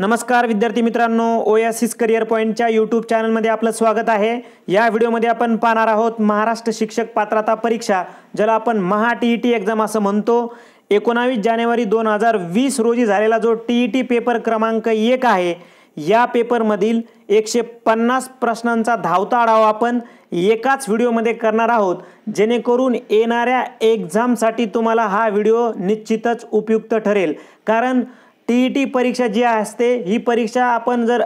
नमस्कार विद्यार्थी मित्रांनो ओयासिस करिअर पॉईंटच्या यूट्यूब चॅनलमध्ये आपलं स्वागत आहे या व्हिडिओमध्ये आपण पाहणार आहोत महाराष्ट्र शिक्षक पात्रता परीक्षा ज्याला आपण Maha T E T exam असं म्हणतो एकोणावीस जानेवारी दोन हजार वीस रोजी झालेला जो टी ई टी पेपर क्रमांक एक आहे या पेपरमधील एकशे पन्नास प्रश्नांचा धावता आढावा आपण एकाच व्हिडिओमध्ये करणार आहोत जेणेकरून येणाऱ्या एक्झामसाठी तुम्हाला हा व्हिडिओ निश्चितच उपयुक्त ठरेल कारण टी ई टी परीक्षा जी असते ही परीक्षा आपण जर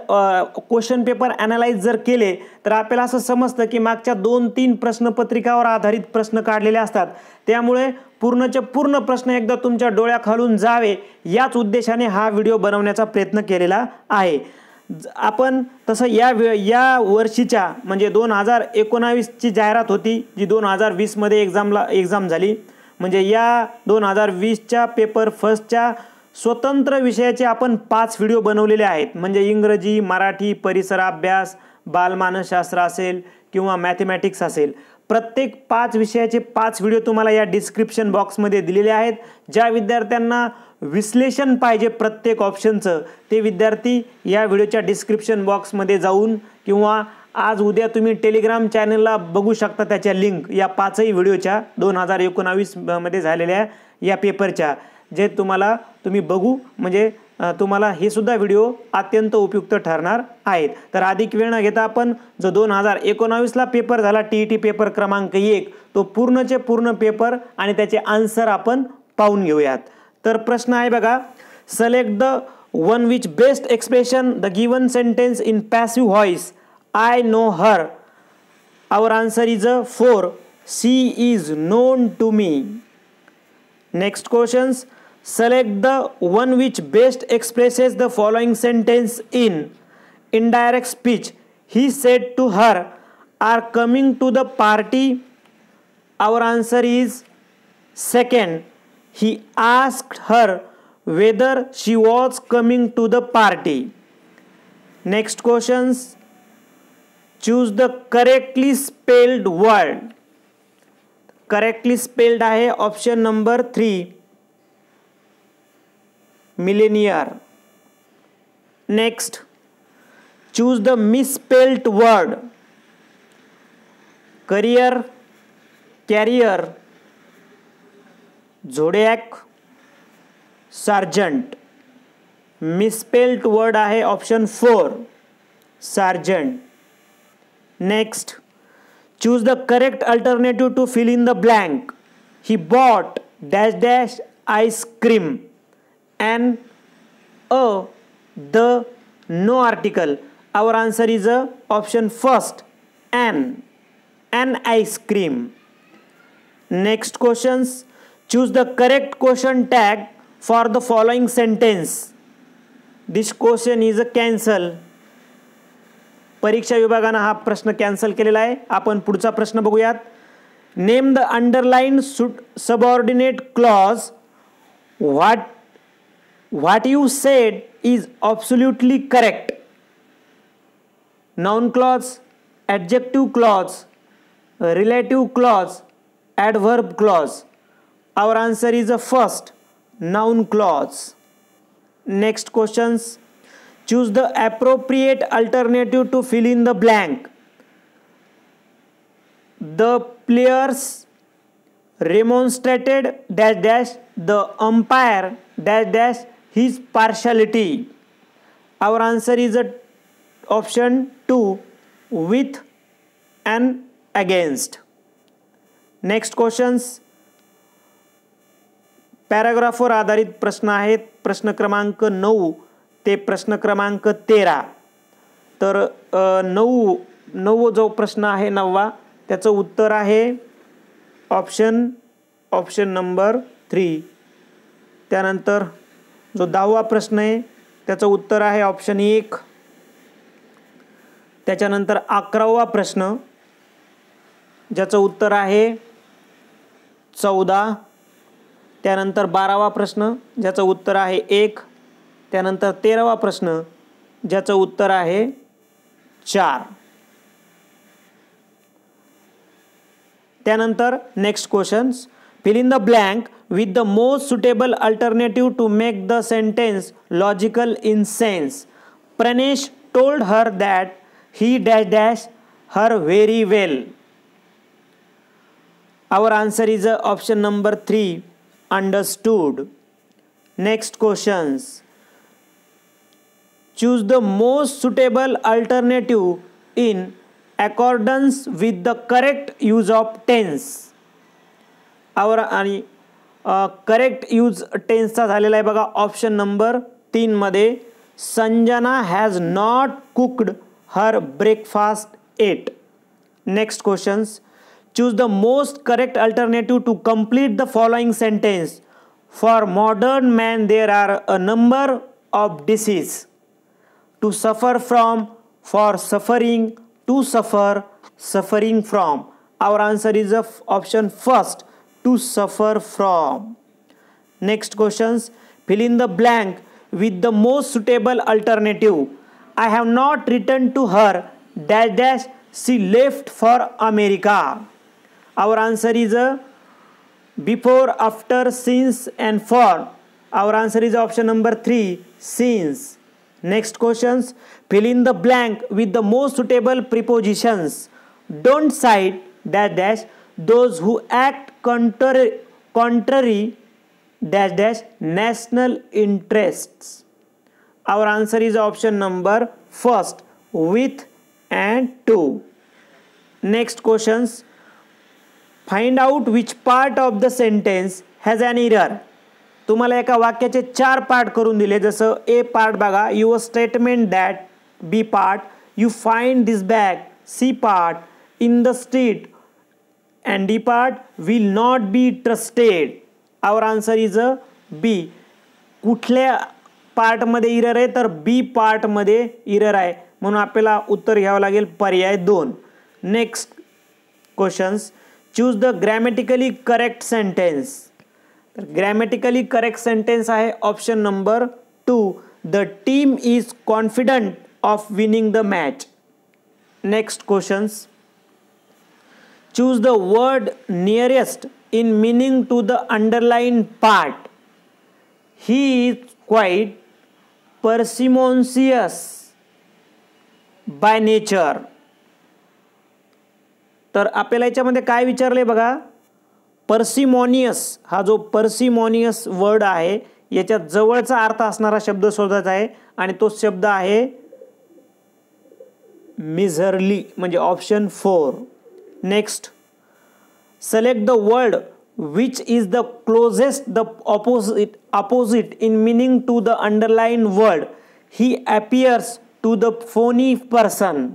क्वेश्चन पेपर ॲनालाइज जर केले तर आपल्याला असं समजतं की मागच्या दोन तीन प्रश्नपत्रिकावर आधारित प्रश्न काढलेले असतात त्यामुळे पूर्णचे पूर्ण प्रश्न एकदा तुमच्या डोळ्याखालून जावे याच उद्देशाने हा व्हिडिओ बनवण्याचा प्रयत्न केलेला आहे आपण तसं या वे या वर्षीच्या म्हणजे दोन हजार एकोणावीसची जाहिरात होती जी दोन हजार वीसमध्ये एक्झामला एक्झाम झाली म्हणजे या दोन हजार वीसच्या पेपर फर्स्टच्या स्वतंत्र विषयाचे आपण पाच व्हिडिओ बनवलेले आहेत म्हणजे इंग्रजी मराठी परिसराभ्यास बालमानसशास्त्र असेल किंवा मॅथमॅटिक्स असेल प्रत्येक पाच विषयाचे पाच व्हिडिओ तुम्हाला या डिस्क्रिप्शन बॉक्समध्ये दिलेले आहेत ज्या विद्यार्थ्यांना विश्लेषण पाहिजे प्रत्येक ऑप्शनचं ते विद्यार्थी या व्हिडिओच्या डिस्क्रिप्शन बॉक्समध्ये जाऊन किंवा आज उद्या तुम्ही टेलिग्राम चॅनलला बघू शकता त्याच्या लिंक या पाचही व्हिडिओच्या दोन हजार एकोणावीसमध्ये झालेल्या या पेपरच्या जे तुम्हाला तुम्ही बघू म्हणजे तुम्हाला हे सुद्धा व्हिडिओ अत्यंत उपयुक्त ठरणार आहेत तर अधिक वेळ न घेता आपण जो दोन हजार एकोणावीसला पेपर झाला टी टी पेपर क्रमांक एक तो पूर्णचे पूर्ण पेपर आणि त्याचे आन्सर आपण पाहून घेऊयात तर प्रश्न आहे बघा select the one which best expression the given sentence in passive voice I know her our answer is a four she is known to me next questions Select the one which best expresses the following sentence in indirect speech. He said to her, are coming to the party? Our answer is second. He asked her whether she was coming to the party. Next questions. Choose the correctly spelled word. Correctly spelled आहे option number three. Millionaire next choose the misspelt word career carrier zodiac sergeant misspelt word है option four sergeant next choose the correct alternative to fill in the blank he bought dash dash ice cream an a the no article our answer is a option first an an ice cream next questions choose the correct question tag for the following sentence this question is a cancel परीक्षा विभागानं हा प्रश्न cancel केलेला आहे आपण पुढचा प्रश्न बघूयात name the underline suit subordinate clause what what you said is absolutely correct noun clause adjective clause relative clause adverb clause our answer is a first noun clause next questions choose the appropriate alternative to fill in the blank the players remonstrated dash dash the umpire dash dash his partiality our answer is a option two with and against next questions पॅराग्राफवर आधारित प्रश्न आहेत प्रश्न क्रमांक नऊ ते प्रश्न क्रमांक तेरा तर नऊ नऊ जो प्रश्न आहे नववा त्याचं उत्तर आहे ऑप्शन ऑप्शन नंबर थ्री त्यानंतर जो दहावा प्रश्न आहे त्याचं उत्तर आहे ऑप्शन एक त्याच्यानंतर अकरावा प्रश्न ज्याचं उत्तर आहे चौदा त्यानंतर बारावा प्रश्न ज्याचं उत्तर आहे एक त्यानंतर तेरावा प्रश्न ज्याचं उत्तर आहे चार त्यानंतर next questions Fill in the blank with the most suitable alternative to make the sentence logical in sense. Pranesh told her that he dash dash her very well. Our answer is uh, option number 3 understood. Next questions. Choose the most suitable alternative in accordance with the correct use of tense. Our आणि correct use टेन्सचा झालेला आहे बघा option number तीनमध्ये Sanjana has not cooked her breakfast yet next questions choose the most correct alternative to complete the following sentence for modern man there are a number of disease to suffer from for suffering to suffer suffering from our answer is a option first to suffer from. Next questions. Fill in the blank with the most suitable alternative. I have not written to her dash dash she left for America. Our answer is uh, before, after, since and for. Our answer is option number 3 since. Next questions. Fill in the blank with the most suitable prepositions. Don't cite dash dash those who act counter contrary dash dash national interest our answer is option number first with and to next question find out which part of the sentence has an error तुम्हारा एक वाक्या चार part करूँ दिल जस A part बगा your statement that B part you find this bag C part in the street and D part will not be trusted our answer is a B कुठल्या पार्टमध्ये इरर आहे तर बी पार्टमध्ये इरर आहे म्हणून आपल्याला उत्तर घ्यावं लागेल पर्याय दोन next questions choose the grammatically correct sentence तर ग्रॅमॅटिकली करेक्ट सेंटेन्स आहे option number two the team is confident of winning the match next questions choose the word nearest in meaning to the underlined part he is quite parsimonious by nature तर आपल्याला याच्यामध्ये काय विचारले बघा पर्सिमॉनियस हा जो पर्सिमॉनियस word आहे याच्या जवळचा अर्थ असणारा शब्द शोधायचा आहे आणि तो शब्द आहे मिझरली म्हणजे option four next select the word which is the closest the opposite opposite in meaning to the underline word he appears to the phony person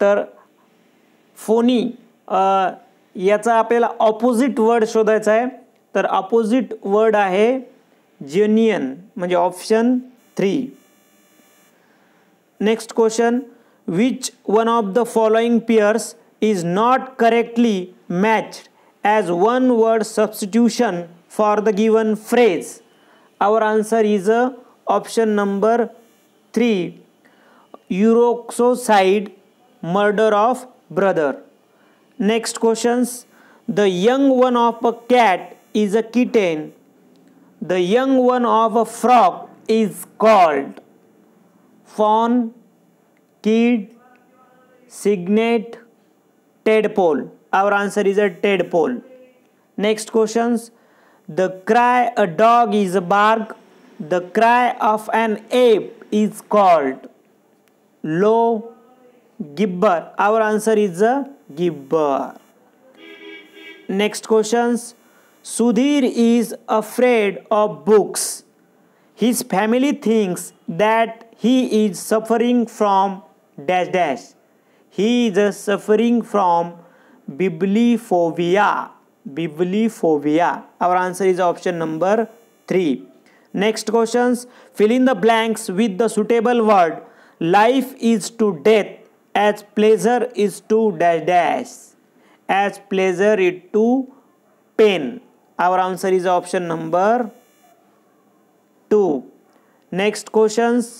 तर फोनी याचा आपल्याला ऑपोजिट वर्ड शोधायचा आहे तर अपोजिट वर्ड आहे genuine म्हणजे option three next question which one of the following pairs is not correctly matched as one word substitution for the given phrase? Our answer is a uh, option number 3 Euroxocide murder of brother. Next questions The young one of a cat is a kitten. The young one of a frog is called fawn, kid, signet, tadpole. Our answer is a tadpole. Next questions. The cry a dog is a bark. The cry of an ape is called low gibber. Our answer is a gibber. Next questions. Sudhir is afraid of books. His family thinks that he is suffering from dash dash he is suffering from bibliphobia Bibliophobia. our answer is option number 3 next questions fill in the blanks with the suitable word life is to death as pleasure is to dash dash as pleasure is to pain our answer is option number 2 next questions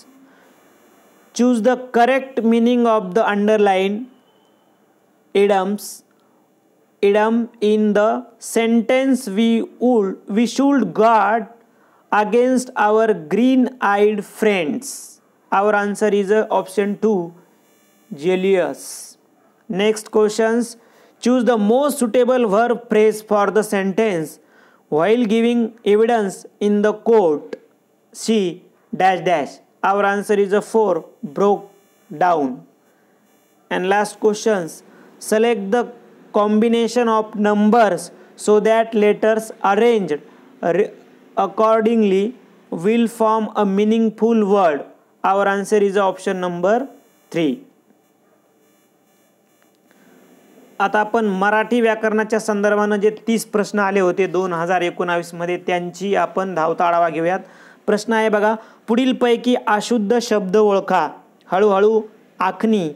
choose the correct meaning of the underlined idioms idiom in the sentence we would we should guard against our green eyed friends our answer is uh, option 2 jealous next questions choose the most suitable verb phrase for the sentence while giving evidence in the court she dash dash our answer is a four broke down and last questions select the combination of numbers so that letters arranged accordingly will form a meaningful word our answer is option number 3 आता आपण मराठी व्याकरणाच्या संदर्भानं जे 30 प्रश्न आले होते 2019 हजार त्यांची आपण धावताळावा घेऊयात प्रश्न आहे बघा पुढीलपैकी अशुद्ध शब्द ओळखा हळूहळू आखणी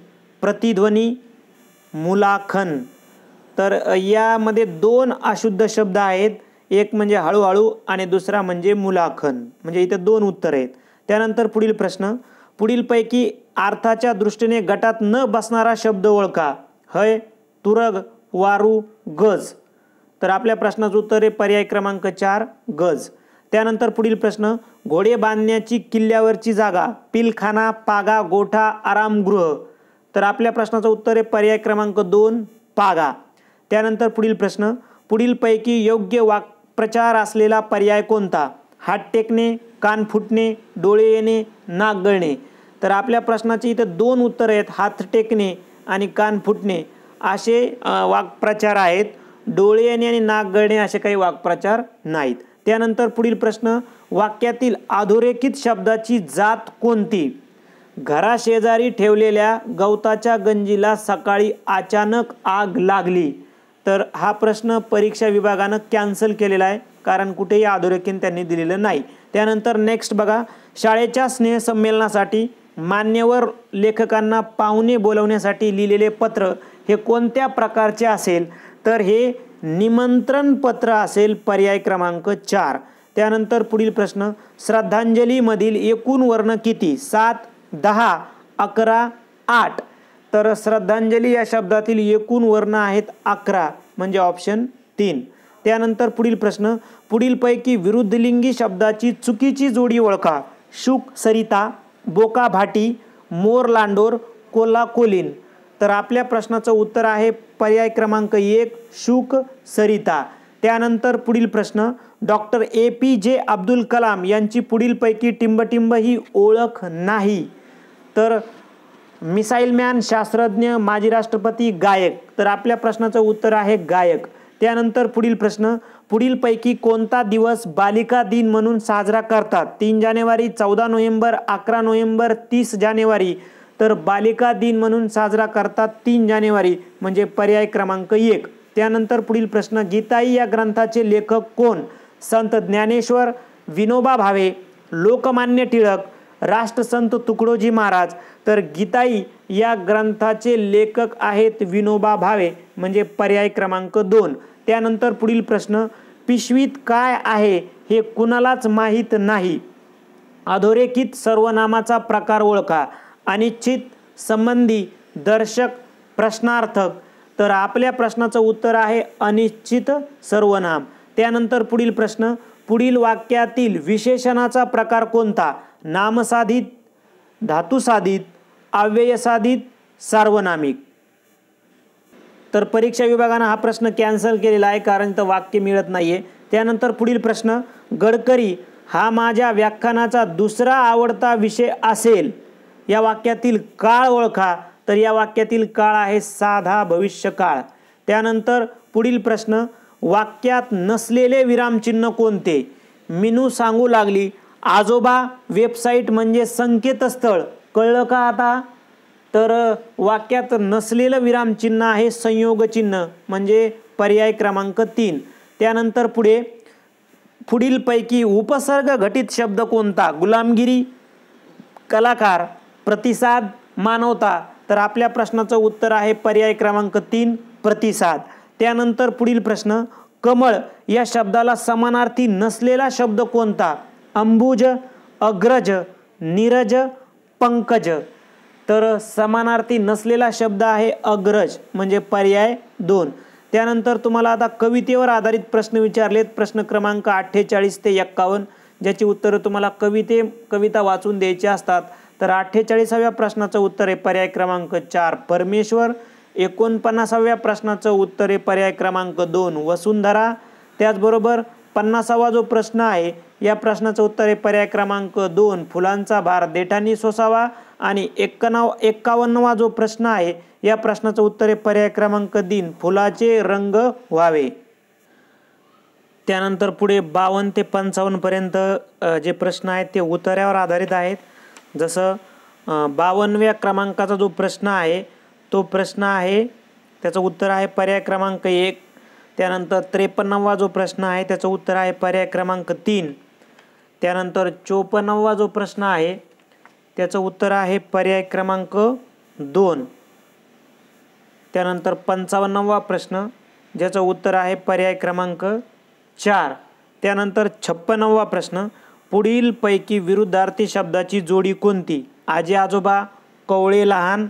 प्रतिध्वनी मुलाखन तर यामध्ये दोन अशुद्ध शब्द आहेत एक म्हणजे हळूहळू आणि दुसरा म्हणजे मुलाखन म्हणजे इथे दोन उत्तर आहेत त्यानंतर पुढील प्रश्न पुढीलपैकी अर्थाच्या दृष्टीने गटात न बसणारा शब्द ओळखा हय तुरग वारू गज तर आपल्या प्रश्नाचं उत्तर आहे पर्याय क्रमांक चार गज त्यानंतर पुढील प्रश्न घोडे बांधण्याची किल्ल्यावरची जागा पिलखाना पागा गोठा आरामगृह तर आपल्या प्रश्नाचं उत्तर आहे पर्याय क्रमांक दोन पागा त्यानंतर पुढील प्रश्न पुढीलपैकी योग्य वाक्प्रचार असलेला पर्याय कोणता हात टेकणे कान फुटणे डोळे येणे नाक गळणे तर आपल्या प्रश्नाची इथं दोन उत्तरं आहेत हात टेकणे आणि कान फुटणे असे वाक्प्रचार आहेत डोळे येणे आणि नाक गळणे असे काही वाक्प्रचार नाहीत त्यानंतर पुढील प्रश्न वाक्यातील अधोरेखित शब्दाची जात कोणती घराशेजारी ठेवलेल्या गवताच्या गंजीला सकाळी अचानक आग लागली तर हा प्रश्न परीक्षा विभागानं कॅन्सल केलेला आहे कारण कुठेही अधोरेखीन त्यांनी दिलेलं नाही त्यानंतर नेक्स्ट बघा शाळेच्या स्नेहसंमेलनासाठी मान्यवर लेखकांना पाहुणे बोलवण्यासाठी लिहिलेले पत्र हे कोणत्या प्रकारचे असेल तर हे निमंत्रण पत्र असेल पर्याय क्रमांक चार त्यानंतर पुढील प्रश्न श्रद्धांजलीमधील एकूण वर्ण किती सात दहा अकरा आठ तर श्रद्धांजली या शब्दातील एकूण वर्ण आहेत अकरा म्हणजे ऑप्शन तीन त्यानंतर पुढील प्रश्न पुढीलपैकी विरुद्धलिंगी शब्दाची चुकीची जोडी ओळखा शुक सरिता बोका भाटी मोर लांडोर कोला कोलीन तर आपल्या प्रश्नाचं उत्तर आहे पर्याय क्रमांक एक शुक सरिता त्यानंतर पुढील प्रश्न डॉक्टर ए पी जे अब्दुल कलाम यांची पुढीलपैकी टिंबटिंब ही ओळख नाही तर मिसाईल मॅन शास्त्रज्ञ माजी राष्ट्रपती गायक तर आपल्या प्रश्नाचं उत्तर आहे गायक त्यानंतर पुढील प्रश्न पुढीलपैकी कोणता दिवस बालिका दिन म्हणून साजरा करतात तीन जानेवारी चौदा नोव्हेंबर अकरा नोव्हेंबर तीस जानेवारी तर बालिका दिन म्हणून साजरा करतात तीन जानेवारी म्हणजे पर्याय क्रमांक एक त्यानंतर पुढील प्रश्न गीताई या ग्रंथाचे लेखक कोण संत ज्ञानेश्वर विनोबा भावे लोकमान्य टिळक राष्ट्रसंत तुकडोजी महाराज तर गीताई या ग्रंथाचे लेखक आहेत विनोबा भावे म्हणजे पर्याय क्रमांक दोन त्यानंतर पुढील प्रश्न पिशवीत काय आहे हे कुणालाच माहीत नाही अधोरेखित सर्वनामाचा प्रकार ओळखा अनिश्चित संबंधी दर्शक प्रश्नार्थक तर आपल्या प्रश्नाचं उत्तर आहे अनिश्चित सर्वनाम त्यानंतर पुढील प्रश्न पुढील वाक्यातील विशेषणाचा प्रकार कोणता नामसाधित धातुसाधित अव्ययसाधित सार्वनामिक तर परीक्षा विभागानं हा प्रश्न कॅन्सल केलेला आहे कारण तर वाक्य मिळत नाही आहे त्यानंतर पुढील प्रश्न गडकरी हा माझ्या व्याख्यानाचा दुसरा आवडता विषय असेल या वाक्यातील काळ ओळखा तर या वाक्यातील काळ आहे साधा भविष्यकाळ त्यानंतर पुढील प्रश्न वाक्यात नसलेले विरामचिन्ह कोणते मिनू सांगू लागली आजोबा वेबसाईट म्हणजे संकेतस्थळ कळलं का आता तर वाक्यात नसलेलं विरामचिन्ह आहे संयोगचिन्ह म्हणजे पर्याय क्रमांक तीन त्यानंतर पुढे पुढीलपैकी उपसर्ग घटित शब्द कोणता गुलामगिरी कलाकार प्रतिसाद मानवता तर आपल्या प्रश्नाचं उत्तर आहे पर्याय क्रमांक तीन प्रतिसाद त्यानंतर पुढील प्रश्न कमळ या शब्दाला समानार्थी नसलेला शब्द कोणता अंबुज अग्रज नीरज पंकज तर समानार्थी नसलेला शब्द आहे अग्रज म्हणजे पर्याय दोन त्यानंतर तुम्हाला आता कवितेवर आधारित प्रश्न विचारलेत प्रश्न क्रमांक अठ्ठेचाळीस ते एक्कावन्न ज्याची उत्तरं तुम्हाला कविते कविता वाचून द्यायची असतात तर अठ्ठेचाळीसाव्या प्रश्नाचं उत्तर आहे पर्याय क्रमांक चार परमेश्वर एकोणपन्नासाव्या प्रश्नाचं उत्तर आहे पर्याय क्रमांक दोन वसुंधरा त्याचबरोबर पन्नासावा जो प्रश्न आहे या प्रश्नाचं उत्तर आहे पर्याय क्रमांक दोन फुलांचा भार देठांनी सोसावा आणि एक्कनाव एक्कावन्नवा जो प्रश्न आहे या प्रश्नाचं उत्तर आहे पर्याय क्रमांक तीन फुलाचे रंग व्हावे त्यानंतर पुढे बावन्न ते पंचावन्नपर्यंत जे प्रश्न आहेत ते उत्तरावर आधारित आहेत जसं बावनव्या क्रमांकाचा जो प्रश्न आहे तो प्रश्न आहे त्याचं उत्तर आहे पर्याय क्रमांक एक त्यानंतर त्रेपन्नवा जो प्रश्न आहे त्याचं उत्तर आहे पर्याय क्रमांक तीन त्यानंतर चोपन्नवा जो प्रश्न आहे त्याचं उत्तर आहे पर्याय क्रमांक दोन त्यानंतर पंचावन्नवा प्रश्न ज्याचं उत्तर आहे पर्याय क्रमांक चार त्यानंतर छप्पन्नवा प्रश्न पुढीलपैकी विरुद्धार्थी शब्दाची जोडी कोणती आजी आजोबा कवळे लहान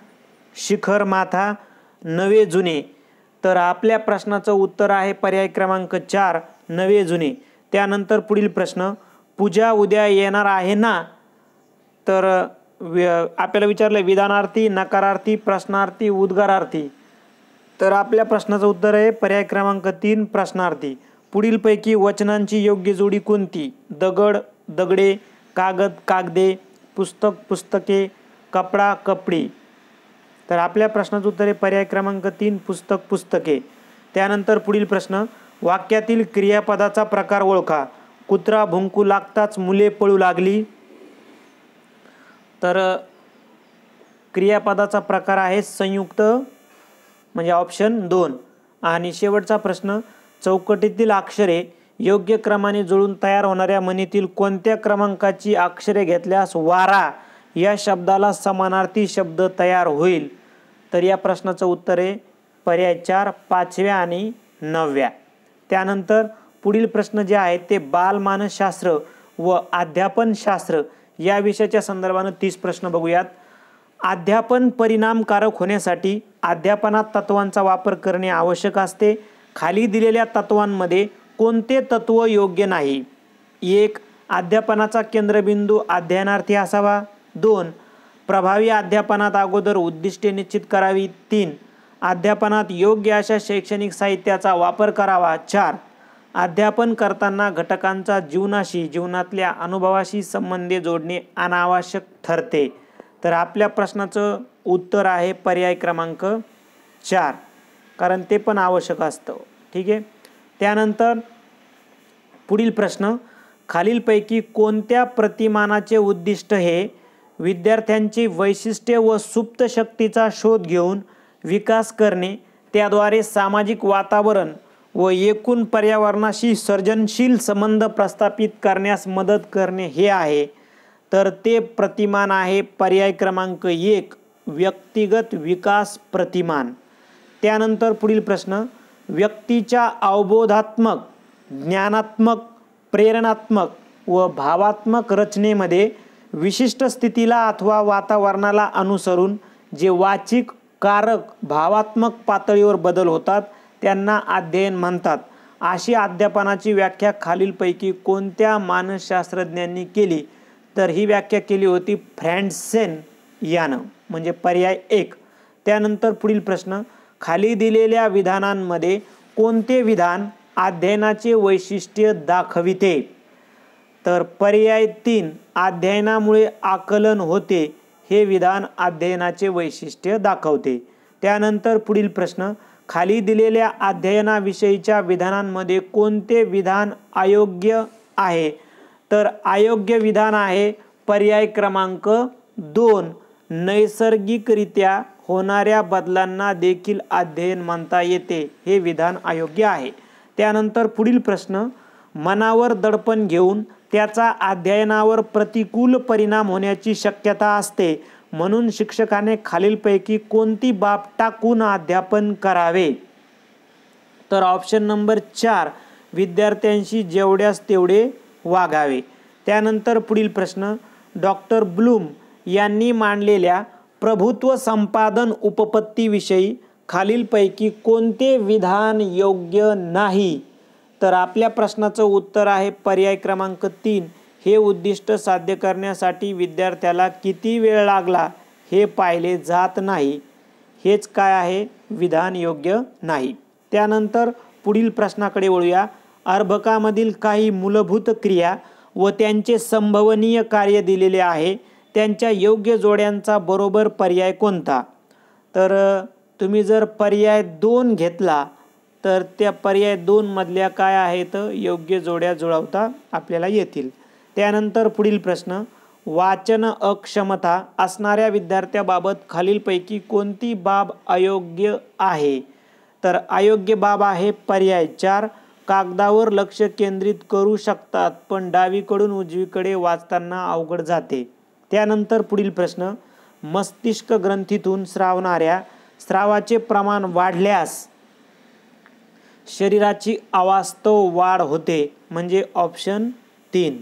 शिखर माथा नवे जुने तर आपल्या प्रश्नाचं उत्तर आहे पर्याय क्रमांक चार नवे जुने त्यानंतर पुढील प्रश्न पूजा उद्या येणार आहे ना तर आपल्याला विचारलं विधानार्थी नकारार्थी प्रश्नार्थी उद्गारार्थी तर आपल्या प्रश्नाचं उत्तर आहे पर्याय क्रमांक तीन प्रश्नार्थी पुढीलपैकी वचनांची योग्य जोडी कोणती दगड दगडे कागद कागदे पुस्तक पुस्तके कपडा कपडी तर आपल्या प्रश्नाचं उत्तर आहे पर्याय क्रमांक तीन पुस्तक पुस्तके त्यानंतर पुढील प्रश्न वाक्यातील क्रियापदाचा प्रकार ओळखा कुत्रा भुंकू लागताच मुले पळू लागली तर क्रियापदाचा प्रकार आहे संयुक्त म्हणजे ऑप्शन दोन आणि शेवटचा प्रश्न चौकटीतील अक्षरे योग्य क्रमाने जुळून तयार होणाऱ्या म्हणीतील कोणत्या क्रमांकाची अक्षरे घेतल्यास वारा या शब्दाला समानार्थी शब्द तयार होईल तर या प्रश्नाचं उत्तर आहे पर्याय चार पाचव्या आणि नवव्या त्यानंतर पुढील प्रश्न जे आहेत ते बालमानसशास्त्र व अध्यापनशास्त्र या विषयाच्या संदर्भानं तीस प्रश्न बघूयात अध्यापन परिणामकारक होण्यासाठी अध्यापनात तत्वांचा वापर करणे आवश्यक असते खाली दिलेल्या तत्वांमध्ये कोणते तत्व योग्य नाही एक अध्यापनाचा केंद्रबिंदू अध्ययनार्थी असावा दोन प्रभावी अध्यापनात अगोदर उद्दिष्टे निश्चित करावी तीन अध्यापनात योग्य अशा शैक्षणिक साहित्याचा वापर करावा चार अध्यापन करताना घटकांचा जीवनाशी जीवनातल्या अनुभवाशी संबंध जोडणे अनावश्यक ठरते तर आपल्या प्रश्नाचं उत्तर आहे पर्याय क्रमांक चार कारण ते पण आवश्यक असतं ठीक आहे त्यानंतर पुढील प्रश्न खालीलपैकी कोणत्या प्रतिमानाचे उद्दिष्ट हे विद्यार्थ्यांची वैशिष्ट्ये व सुप्त शक्तीचा शोध घेऊन विकास करणे त्याद्वारे सामाजिक वातावरण व एकूण पर्यावरणाशी सर्जनशील संबंध प्रस्थापित करण्यास मदत करणे हे आहे तर ते प्रतिमान आहे पर्याय क्रमांक एक व्यक्तिगत विकास प्रतिमान त्यानंतर पुढील प्रश्न व्यक्तीच्या अवबोधात्मक ज्ञानात्मक प्रेरणात्मक व भावात्मक रचनेमध्ये विशिष्ट स्थितीला अथवा वातावरणाला अनुसरून जे वाचिक कारक भावात्मक पातळीवर बदल होतात त्यांना अध्ययन म्हणतात अशी अध्यापनाची व्याख्या खालीलपैकी कोणत्या मानसशास्त्रज्ञांनी केली तर ही व्याख्या केली होती फ्रँडसेन यानं म्हणजे पर्याय एक त्यानंतर पुढील प्रश्न खाली दिलेल्या विधानांमध्ये कोणते विधान अध्ययनाचे वैशिष्ट्य दाखविते तर पर्याय तीन अध्ययनामुळे आकलन होते हे विधान अध्ययनाचे वैशिष्ट्य दाखवते त्यानंतर पुढील प्रश्न खाली दिलेल्या अध्ययनाविषयीच्या विधानांमध्ये कोणते विधान अयोग्य आहे तर अयोग्य विधान आहे पर्याय क्रमांक दोन नैसर्गिकरित्या होणाऱ्या बदलांना देखील अध्ययन म्हणता येते हे विधान अयोग्य आहे त्यानंतर पुढील प्रश्न मनावर दडपण घेऊन त्याचा अध्ययनावर प्रतिकूल परिणाम होण्याची शक्यता असते म्हणून शिक्षकाने खालीलपैकी कोणती बाब टाकून अध्यापन करावे तर ऑप्शन नंबर चार विद्यार्थ्यांशी जेवढ्यास तेवढे वागावे त्यानंतर पुढील प्रश्न डॉक्टर ब्लूम यांनी मांडलेल्या प्रभुत्व संपादन उपपत्तीविषयी खालीलपैकी कोणते विधान योग्य नाही तर आपल्या प्रश्नाचं उत्तर आहे पर्याय क्रमांक तीन हे उद्दिष्ट साध्य करण्यासाठी विद्यार्थ्याला किती वेळ लागला हे पाहिले जात नाही हेच काय आहे विधान योग्य नाही त्यानंतर पुढील प्रश्नाकडे वळूया अर्भकामधील काही मूलभूत क्रिया व त्यांचे संभवनीय कार्य दिलेले आहे त्यांच्या योग्य जोड्यांचा बरोबर पर्याय कोणता तर तुम्ही जर पर्याय दोन घेतला तर त्या पर्याय दोनमधल्या काय आहेत योग्य जोड्या जुळवता आपल्याला येतील त्यानंतर पुढील प्रश्न वाचन अक्षमता असणाऱ्या विद्यार्थ्याबाबत खालीलपैकी कोणती बाब अयोग्य आहे तर अयोग्य बाब आहे पर्याय चार कागदावर लक्ष केंद्रित करू शकतात पण डावीकडून उजवीकडे वाचताना अवघड जाते त्यानंतर पुढील प्रश्न मस्तिष्क ग्रंथीतून स्रावणाऱ्या स्रावाचे प्रमाण वाढल्यास शरीराची अवास्तव वाढ होते म्हणजे ऑप्शन तीन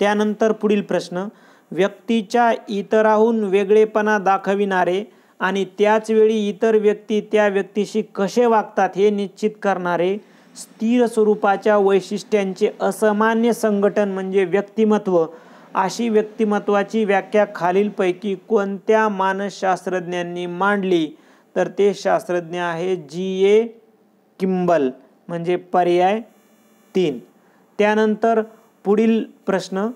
त्यानंतर पुढील प्रश्न व्यक्तीच्या इतराहून वेगळेपणा दाखविणारे आणि त्याचवेळी इतर व्यक्ती त्या व्यक्तीशी कसे वागतात हे निश्चित करणारे स्थिर स्वरूपाच्या वैशिष्ट्यांचे असामान्य संघटन म्हणजे व्यक्तिमत्व अशी व्यक्तिमत्वाची व्याख्या खालीलपैकी कोणत्या मानसशास्त्रज्ञांनी मांडली तर ते शास्त्रज्ञ आहे जी ए किंबल म्हणजे पर्याय तीन त्यानंतर पुढील प्रश्न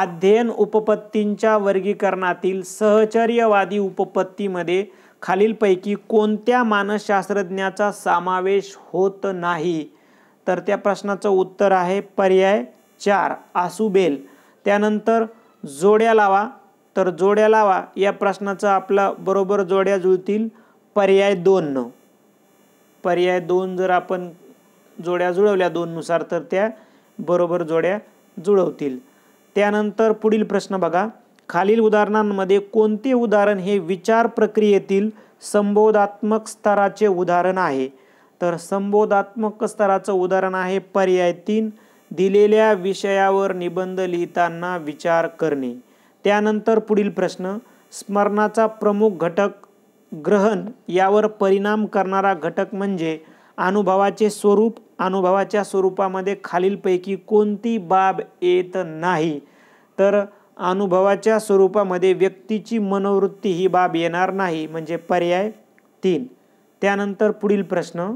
अध्ययन उपपत्तींच्या वर्गीकरणातील सहचर्यवादी उपपत्तीमध्ये खालीलपैकी कोणत्या मानसशास्त्रज्ञाचा समावेश होत नाही तर त्या प्रश्नाचं उत्तर आहे पर्याय चार आसुबेल त्यानंतर जोड्या लावा तर जोड्या लावा या प्रश्नाचा आपला बरोबर जोड्या जुळतील पर्याय दोननं पर्याय दोन जर आपण जोड्या जुळवल्या दोननुसार तर त्या बरोबर जोड्या जुळवतील त्यानंतर पुढील प्रश्न बघा खालील उदाहरणांमध्ये कोणते उदाहरण हे विचार प्रक्रियेतील संबोधात्मक स्तराचे उदाहरण आहे तर संबोधात्मक स्तराचं उदाहरण आहे पर्याय तीन दिलेल्या विषयावर निबंध लिहिताना विचार करणे त्यानंतर पुढील प्रश्न स्मरणाचा प्रमुख घटक ग्रहण यावर परिणाम करणारा घटक म्हणजे अनुभवाचे स्वरूप अनुभवाच्या स्वरूपामध्ये खालीलपैकी कोणती बाब येत नाही तर अनुभवाच्या स्वरूपामध्ये व्यक्तीची मनोवृत्ती ही बाब येणार नाही म्हणजे पर्याय तीन त्यानंतर पुढील प्रश्न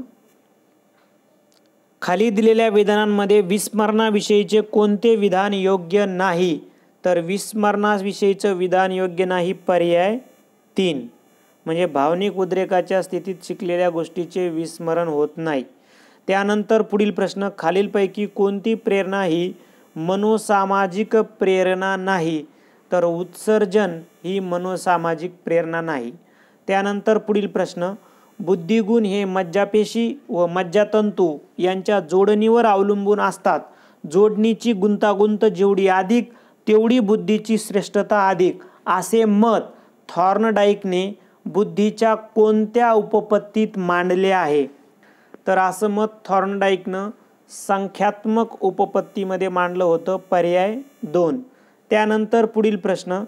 खाली दिलेल्या विधानांमध्ये विस्मरणाविषयीचे कोणते विधान योग्य नाही तर विस्मरणाविषयीचं विधान योग्य नाही पर्याय तीन म्हणजे भावनिक उद्रेकाच्या स्थितीत शिकलेल्या गोष्टीचे विस्मरण होत नाही त्यानंतर पुढील प्रश्न खालीलपैकी कोणती प्रेरणा ही मनोसामाजिक प्रेरणा नाही तर उत्सर्जन ही मनोसामाजिक प्रेरणा नाही त्यानंतर पुढील प्रश्न बुद्धिगुण हे मज्जापेशी व मज्जातंतू यांच्या जोडणीवर अवलंबून असतात जोडणीची गुंतागुंत जेवढी अधिक तेवढी बुद्धीची श्रेष्ठता अधिक असे मत थॉर्नडाईकने बुद्धीच्या कोणत्या उपपत्तीत मांडले आहे तर असं मत थॉर्नडाईकनं संख्यात्मक उपपत्तीमध्ये मांडलं होतं पर्याय दोन त्यानंतर पुढील प्रश्न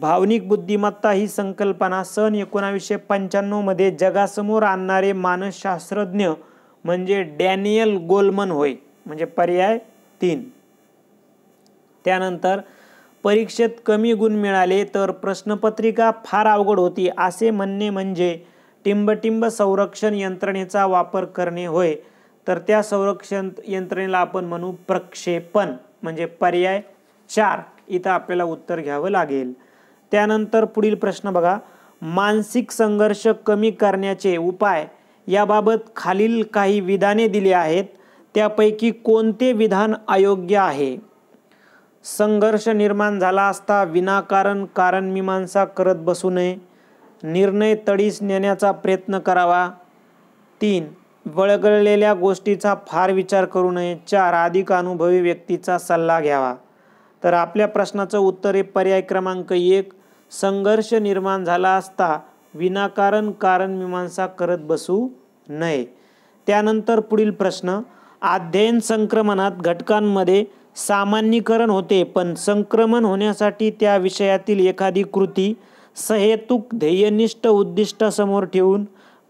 भावनिक बुद्धिमत्ता ही संकल्पना सन एकोणावीसशे पंच्याण्णवमध्ये जगासमोर आणणारे मानसशास्त्रज्ञ म्हणजे डॅनियल गोलमन होय म्हणजे पर्याय तीन त्यानंतर परीक्षेत कमी गुण मिळाले तर प्रश्नपत्रिका फार अवघड होती असे म्हणणे म्हणजे टिंबटिंब संरक्षण यंत्रणेचा वापर करणे होय तर त्या संरक्षण यंत्रणेला आपण म्हणू प्रक्षेपण म्हणजे पर्याय चार इथं आपल्याला उत्तर घ्यावं लागेल त्यानंतर पुढील प्रश्न बघा मानसिक संघर्ष कमी करण्याचे उपाय याबाबत खालील काही विधाने दिली आहेत त्यापैकी कोणते विधान अयोग्य आहे संघर्ष निर्माण झाला असता विनाकारण कारण मीमांसा करत बसू नये निर्णय तडीस नेण्याचा प्रयत्न करावा तीन वळगळलेल्या गोष्टीचा फार विचार करू नये चार अधिक अनुभवी व्यक्तीचा सल्ला घ्यावा तर आपल्या प्रश्नाचं उत्तर हे पर्याय क्रमांक एक संघर्ष निर्माण झाला असता विनाकारण कारण मीमांसा करत बसू नये त्यानंतर पुढील प्रश्न अध्ययन संक्रमणात घटकांमध्ये सामान्यीकरण होते पण संक्रमण होण्यासाठी त्या विषयातील एखादी कृती सहेतुक ध्येयनिष्ठ समोर ठेवून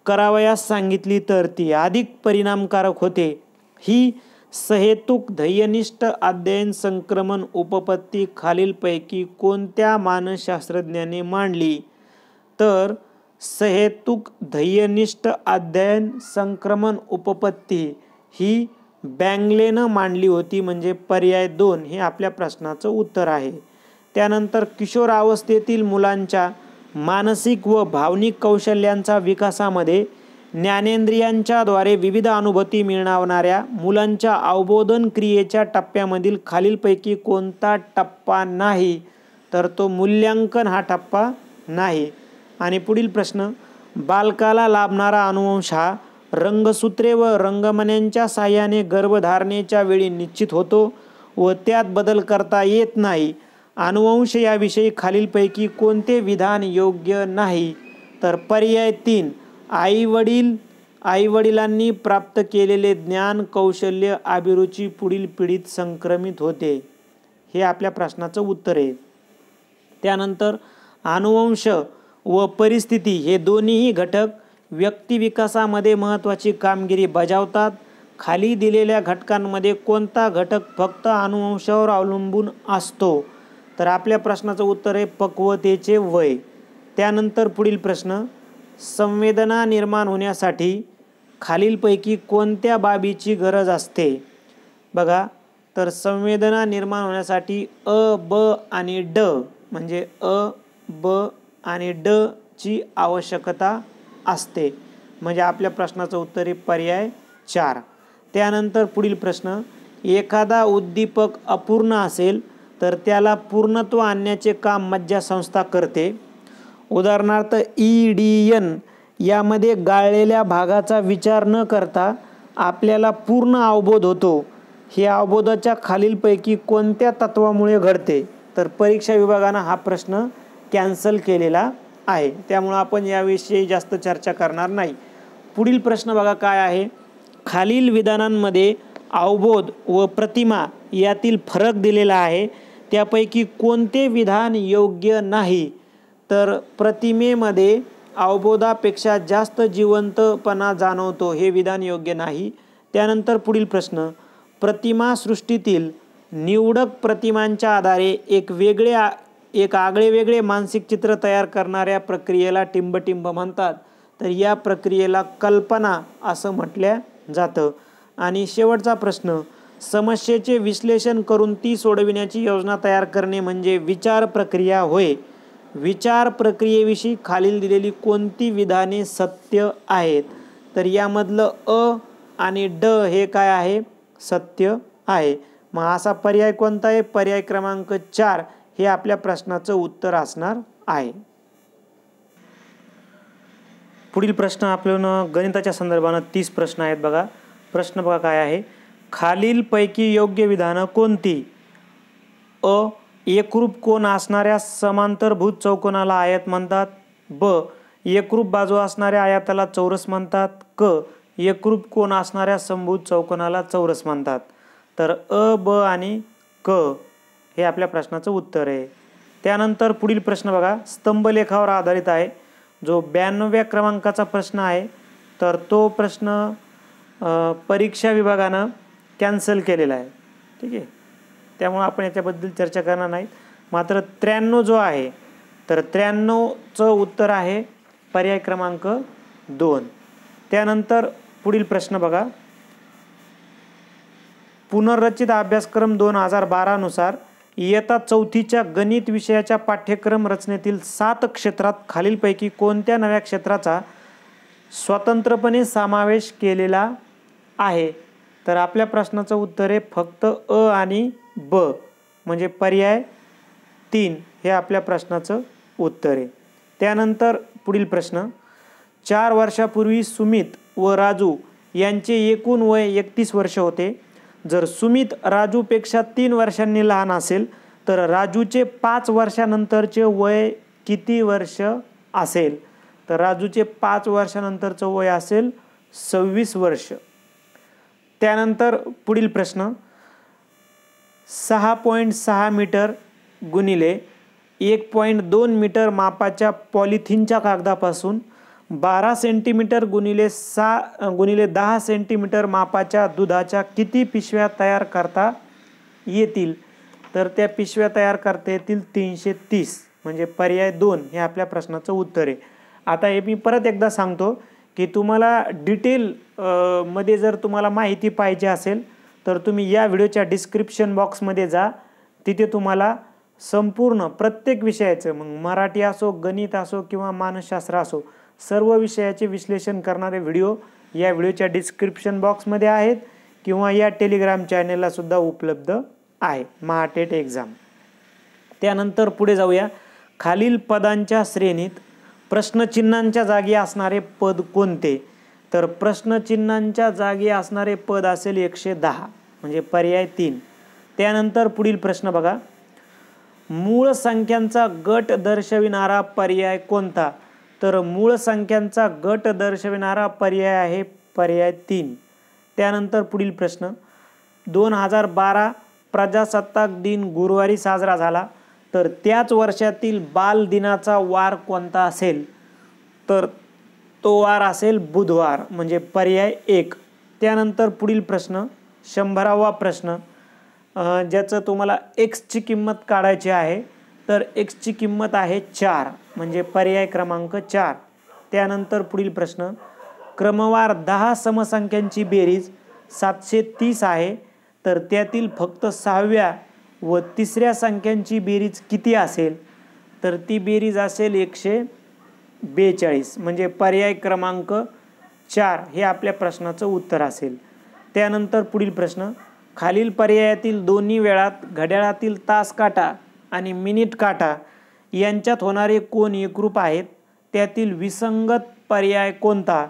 करावयास सांगितली तर ती अधिक परिणामकारक होते ही सहेतुक धैयनिष्ठ अध्ययन संक्रमण उपपत्ती खालीलपैकी कोणत्या मानसशास्त्रज्ञाने मांडली तर सहेतुक धैयनिष्ठ अध्ययन संक्रमण उपपत्ती ही बँगलेनं मांडली होती म्हणजे पर्याय दोन हे आपल्या प्रश्नाचं उत्तर आहे त्यानंतर किशोरावस्थेतील मुलांच्या मानसिक व भावनिक कौशल्यांचा विकासामध्ये ज्ञानेंद्रियांच्याद्वारे विविध अनुभूती मिळवणाऱ्या मुलांच्या अवबोधन क्रियेच्या टप्प्यामधील खालीलपैकी कोणता टप्पा नाही तर तो मूल्यांकन हा टप्पा नाही आणि पुढील प्रश्न बालकाला लाभणारा अनुवंश हा रंगसूत्रे व रंगमण्यांच्या साह्याने गर्भधारणेच्या वेळी निश्चित होतो व त्यात बदल करता येत नाही अनुवंश याविषयी खालीलपैकी कोणते विधान योग्य नाही तर पर्याय तीन आईवडील आईवडिलांनी प्राप्त केलेले ज्ञान कौशल्य अभिरुची पुढील पिढीत संक्रमित होते हे आपल्या प्रश्नाचं उत्तर आहे त्यानंतर अनुवंश व परिस्थिती हे दोन्हीही घटक व्यक्तिविकासामध्ये महत्त्वाची कामगिरी बजावतात खाली दिलेल्या घटकांमध्ये कोणता घटक फक्त अनुवंशावर अवलंबून असतो तर आपल्या प्रश्नाचं उत्तर आहे पक्वतेचे वय त्यानंतर पुढील प्रश्न संवेदना निर्माण होण्यासाठी खालीलपैकी कोणत्या बाबीची गरज असते बघा तर संवेदना निर्माण होण्यासाठी अ ब आणि ड म्हणजे अ ब आणि ड ची आवश्यकता असते म्हणजे आपल्या प्रश्नाचं उत्तर आहे पर्याय चार त्यानंतर पुढील प्रश्न एखादा उद्दीपक अपूर्ण असेल तर त्याला पूर्णत्व आणण्याचे काम संस्था करते उदाहरणार्थ ई डी एन यामध्ये गाळलेल्या भागाचा विचार न करता आपल्याला पूर्ण अवबोध होतो हे अवबोधाच्या खालीलपैकी कोणत्या तत्वामुळे घडते तर परीक्षा विभागानं हा प्रश्न कॅन्सल केलेला आहे त्यामुळं आपण याविषयी जास्त चर्चा करणार नाही पुढील प्रश्न बघा काय आहे खालील विधानांमध्ये अवबोध व प्रतिमा यातील फरक दिलेला आहे त्यापैकी कोणते विधान योग्य नाही तर प्रतिमेमध्ये अवबोधापेक्षा जास्त जिवंतपणा जाणवतो हे विधान योग्य नाही त्यानंतर पुढील प्रश्न प्रतिमा सृष्टीतील निवडक प्रतिमांच्या आधारे एक वेगळे एक आगळे वेगळे मानसिक चित्र तयार करणाऱ्या प्रक्रियेला टिंबटिंब म्हणतात तर या प्रक्रियेला कल्पना असं म्हटल्या जातं आणि शेवटचा प्रश्न समस्येचे विश्लेषण करून ती सोडविण्याची योजना तयार करणे म्हणजे विचार प्रक्रिया होय विचार प्रक्रियेविषयी खालील दिलेली कोणती विधाने सत्य आहेत तर यामधलं अ आणि ड हे काय आहे सत्य आहे मग असा पर्याय कोणता आहे पर्याय क्रमांक चार हे आपल्या प्रश्नाचं उत्तर असणार आहे पुढील प्रश्न आपल्यानं गणिताच्या संदर्भानं तीस प्रश्न आहेत बघा प्रश्न बघा काय आहे खालीलपैकी योग्य विधानं कोणती अ एकरूप कोण असणाऱ्या समांतरभूत चौकोनाला आयात म्हणतात ब एकरूप बाजू असणाऱ्या आयाताला चौरस म्हणतात क एकरूप कोण असणाऱ्या संभूत चौकोनाला चौरस म्हणतात तर अ ब आणि क हे आपल्या प्रश्नाचं उत्तर आहे त्यानंतर पुढील प्रश्न बघा स्तंभलेखावर आधारित आहे जो ब्याण्णव्या क्रमांकाचा प्रश्न आहे तर तो प्रश्न परीक्षा विभागानं कॅन्सल केलेला आहे ठीक आहे त्यामुळं आपण याच्याबद्दल चर्चा करणार नाहीत मात्र त्र्याण्णव जो आहे तर त्र्याण्णवचं उत्तर आहे पर्याय क्रमांक दोन त्यानंतर पुढील प्रश्न बघा पुनर्रचित अभ्यासक्रम दोन हजार बारानुसार इयत्ता चौथीच्या गणित विषयाच्या पाठ्यक्रम रचनेतील सात क्षेत्रात खालीलपैकी कोणत्या नव्या क्षेत्राचा स्वतंत्रपणे समावेश केलेला आहे तर आपल्या प्रश्नाचं उत्तर आहे फक्त अ आणि ब म्हणजे पर्याय तीन हे आपल्या प्रश्नाचं उत्तर आहे त्यानंतर पुढील प्रश्न चार वर्षापूर्वी सुमित व राजू यांचे एकूण वय एकतीस वर्ष होते जर सुमित राजूपेक्षा तीन वर्षांनी लहान असेल तर राजूचे पाच वर्षानंतरचे वय किती वर्ष असेल तर राजूचे पाच वर्षानंतरचं वय असेल सव्वीस वर्ष त्यानंतर पुढील प्रश्न सहा पॉईंट सहा मीटर गुणिले एक पॉईंट दोन मीटर मापाच्या पॉलिथिनच्या कागदापासून बारा सेंटीमीटर गुणिले सहा गुणिले दहा सेंटीमीटर मापाच्या दुधाच्या किती पिशव्या तयार करता येतील तर त्या पिशव्या तयार करता येतील तीनशे तीस म्हणजे पर्याय दोन हे आपल्या प्रश्नाचं उत्तर आहे आता हे मी परत एकदा सांगतो की तुम्हाला डिटेल मध्ये जर तुम्हाला माहिती पाहिजे असेल तर तुम्ही या व्हिडिओच्या डिस्क्रिप्शन बॉक्समध्ये जा तिथे तुम्हाला संपूर्ण प्रत्येक विषयाचं मग मराठी असो गणित असो किंवा मानसशास्त्र असो सर्व विषयाचे विश्लेषण करणारे व्हिडिओ या व्हिडिओच्या डिस्क्रिप्शन बॉक्समध्ये आहेत किंवा या टेलिग्राम चॅनेललासुद्धा उपलब्ध आहे महाटेट एक्झाम त्यानंतर पुढे जाऊया खालील पदांच्या श्रेणीत प्रश्नचिन्हांच्या जागी असणारे पद कोणते तर प्रश्नचिन्हांच्या जागी असणारे पद असेल एकशे दहा म्हणजे पर्याय तीन त्यानंतर पुढील प्रश्न बघा मूळ संख्यांचा गट दर्शविणारा पर्याय कोणता तर मूळ संख्यांचा गट दर्शविणारा पर्याय आहे पर्याय तीन त्यानंतर पुढील प्रश्न दोन हजार बारा प्रजासत्ताक दिन गुरुवारी साजरा झाला तर त्याच वर्षातील बाल दिनाचा वार कोणता असेल तर तो वार असेल बुधवार म्हणजे पर्याय एक त्यानंतर पुढील प्रश्न शंभरावा प्रश्न ज्याचं तुम्हाला एक्सची किंमत काढायची आहे तर एक्सची किंमत आहे चार म्हणजे पर्याय क्रमांक चार त्यानंतर पुढील प्रश्न क्रमवार दहा समसंख्यांची बेरीज सातशे तीस आहे तर त्यातील फक्त सहाव्या व तिसऱ्या संख्यांची बेरीज किती असेल तर ती बेरीज असेल एकशे बेचाळीस म्हणजे पर्याय क्रमांक चार हे आपल्या प्रश्नाचं उत्तर असेल त्यानंतर पुढील प्रश्न खालील पर्यायातील दोन्ही वेळात घड्याळातील तास काटा आणि मिनिट काटा यांच्यात होणारे कोण एकरूप आहेत त्यातील विसंगत पर्याय कोणता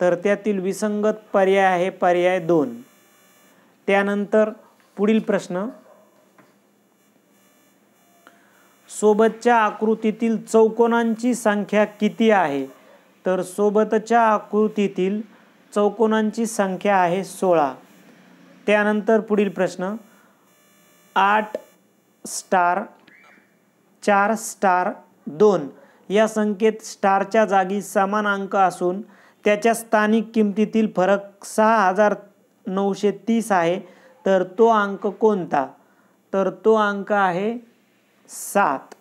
तर त्यातील विसंगत पर्याय आहे पर्याय दोन त्यानंतर पुढील प्रश्न सोबतच्या आकृतीतील चौकोनांची संख्या किती आहे तर सोबतच्या आकृतीतील चौकोनांची संख्या आहे सोळा त्यानंतर पुढील प्रश्न आठ स्टार चार स्टार दोन या संख्येत स्टारच्या जागी समान अंक असून त्याच्या स्थानिक किमतीतील फरक सहा हजार नऊशे तीस आहे तर तो अंक कोणता तर तो अंक आहे सात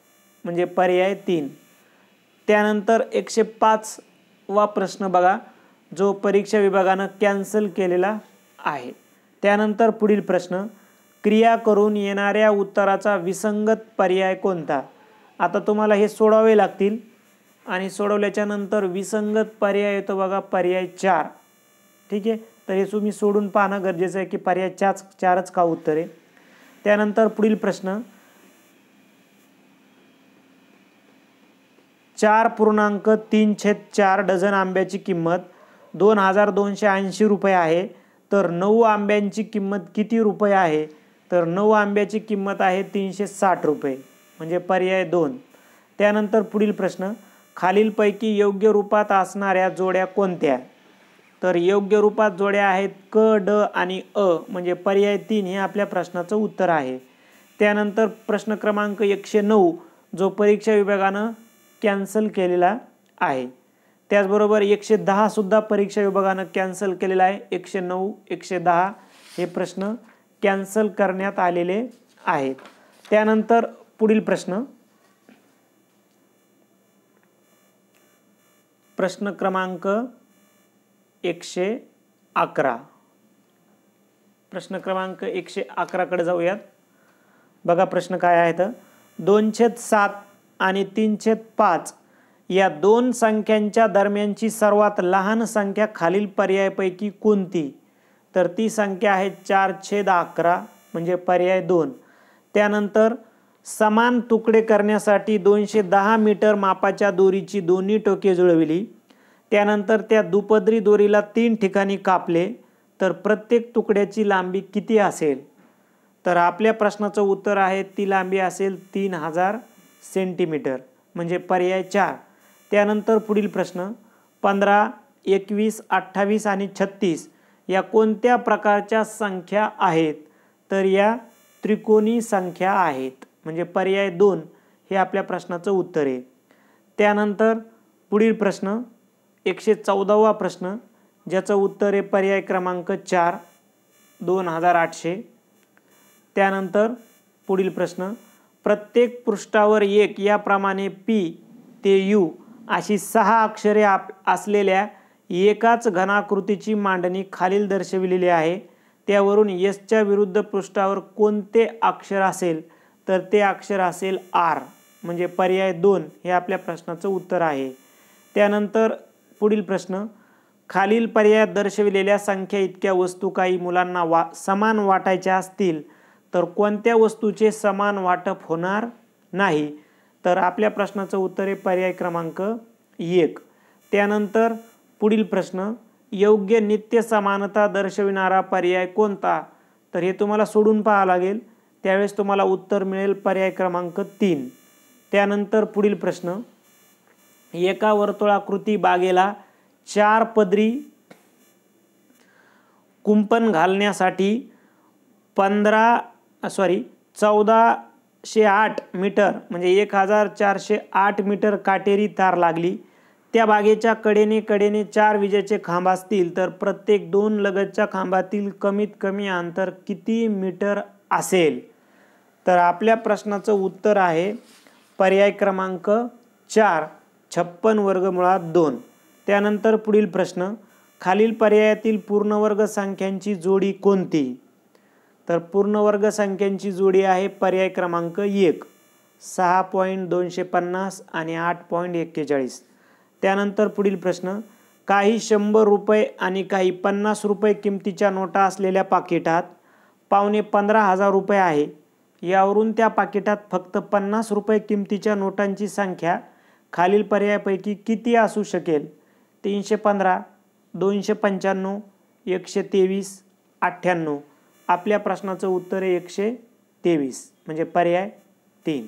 म्हणजे पर्याय तीन त्यानंतर एकशे पाच वा प्रश्न बघा जो परीक्षा विभागानं कॅन्सल केलेला आहे त्यानंतर पुढील प्रश्न क्रिया करून येणाऱ्या उत्तराचा विसंगत पर्याय कोणता आता तुम्हाला हे सोडवावे लागतील आणि सोडवल्याच्यानंतर विसंगत पर्याय येतो बघा पर्याय चार ठीक आहे तर हे तुम्ही सोडून पाहणं गरजेचं आहे की पर्याय चाच चारच का उत्तर आहे त्यानंतर पुढील प्रश्न चार पूर्णांक तीन छेद चार डझन आंब्याची किंमत दोन हजार दोनशे ऐंशी रुपये आहे तर नऊ आंब्यांची किंमत किती रुपये आहे तर नऊ आंब्याची किंमत आहे तीनशे साठ रुपये म्हणजे पर्याय दोन त्यानंतर पुढील प्रश्न खालीलपैकी योग्य रूपात असणाऱ्या जोड्या कोणत्या तर योग्य रूपात जोड्या आहेत क ड आणि अ म्हणजे पर्याय तीन हे आपल्या प्रश्नाचं उत्तर आहे त्यानंतर प्रश्न क्रमांक एकशे नऊ जो परीक्षा विभागानं कॅन्सल केलेला आहे त्याचबरोबर एकशे दहासुद्धा परीक्षा विभागानं कॅन्सल केलेला आहे एकशे नऊ एकशे दहा हे प्रश्न कॅन्सल करण्यात आलेले आहेत त्यानंतर पुढील प्रश्न प्रश्न क्रमांक एकशे अकरा प्रश्न क्रमांक एकशे अकराकडे जाऊयात बघा प्रश्न काय आहे तर दोनशे सात आणि तीनशे पाच या दोन संख्यांच्या दरम्यानची सर्वात लहान संख्या खालील पर्यायापैकी कोणती तर ती संख्या आहे चार छेद अकरा म्हणजे पर्याय दोन त्यानंतर समान तुकडे करण्यासाठी दोनशे दहा मीटर मापाच्या दोरीची दोन्ही टोके जुळविली त्यानंतर त्या दुपदरी दोरीला तीन ठिकाणी कापले तर प्रत्येक तुकड्याची लांबी किती असेल तर आपल्या प्रश्नाचं उत्तर आहे ती लांबी असेल तीन हजार सेंटीमीटर म्हणजे पर्याय चार त्यानंतर पुढील प्रश्न पंधरा एकवीस अठ्ठावीस आणि छत्तीस या कोणत्या प्रकारच्या संख्या आहेत तर या त्रिकोणी संख्या आहेत म्हणजे पर्याय दोन हे आपल्या प्रश्नाचं उत्तर आहे त्यानंतर पुढील प्रश्न एकशे चौदावा प्रश्न ज्याचं उत्तर आहे पर्याय क्रमांक चार दोन हजार आठशे त्यानंतर पुढील प्रश्न प्रत्येक पृष्ठावर एक याप्रमाणे पी ते यू अशी सहा अक्षरे आप असलेल्या एकाच घनाकृतीची मांडणी खालील दर्शविलेली आहे त्यावरून यसच्या विरुद्ध पृष्ठावर कोणते अक्षर असेल तर ते अक्षर असेल आर म्हणजे पर्याय दोन हे आपल्या प्रश्नाचं उत्तर आहे त्यानंतर पुढील प्रश्न खालील पर्याय दर्शविलेल्या संख्या इतक्या वस्तू काही मुलांना वा समान वाटायच्या असतील तर कोणत्या वस्तूचे समान वाटप होणार नाही तर आपल्या प्रश्नाचं उत्तर आहे पर्याय क्रमांक एक त्यानंतर पुढील प्रश्न योग्य नित्य समानता दर्शविणारा पर्याय कोणता तर हे तुम्हाला सोडून पाहावं लागेल त्यावेळेस तुम्हाला उत्तर मिळेल पर्याय क्रमांक तीन त्यानंतर पुढील प्रश्न एका वर्तुळाकृती बागेला चार पदरी कुंपण घालण्यासाठी पंधरा सॉरी चौदाशे आठ मीटर म्हणजे एक हजार चारशे आठ मीटर काटेरी तार लागली त्या बागेच्या कडेने कडेने चार विजेचे खांब असतील तर प्रत्येक दोन लगतच्या खांबातील कमीत कमी अंतर किती मीटर असेल तर आपल्या प्रश्नाचं उत्तर आहे पर्याय क्रमांक चार छप्पन वर्गमुळात दोन त्यानंतर पुढील प्रश्न खालील पर्यायातील पूर्णवर्ग संख्यांची जोडी कोणती तर पूर्ण वर्ग संख्यांची जोडी आहे पर्याय क्रमांक एक सहा पॉईंट दोनशे पन्नास आणि आठ पॉईंट एक्केचाळीस त्यानंतर पुढील प्रश्न काही शंभर रुपये आणि काही पन्नास रुपये किमतीच्या नोटा असलेल्या पाकिटात पावणे पंधरा हजार रुपये आहे यावरून त्या पाकिटात फक्त पन्नास रुपये किमतीच्या नोटांची संख्या खालील पर्यायापैकी किती असू शकेल तीनशे पंधरा दोनशे पंच्याण्णव एकशे तेवीस अठ्ठ्याण्णव आपल्या प्रश्नाचं उत्तर आहे एकशे तेवीस म्हणजे पर्याय तीन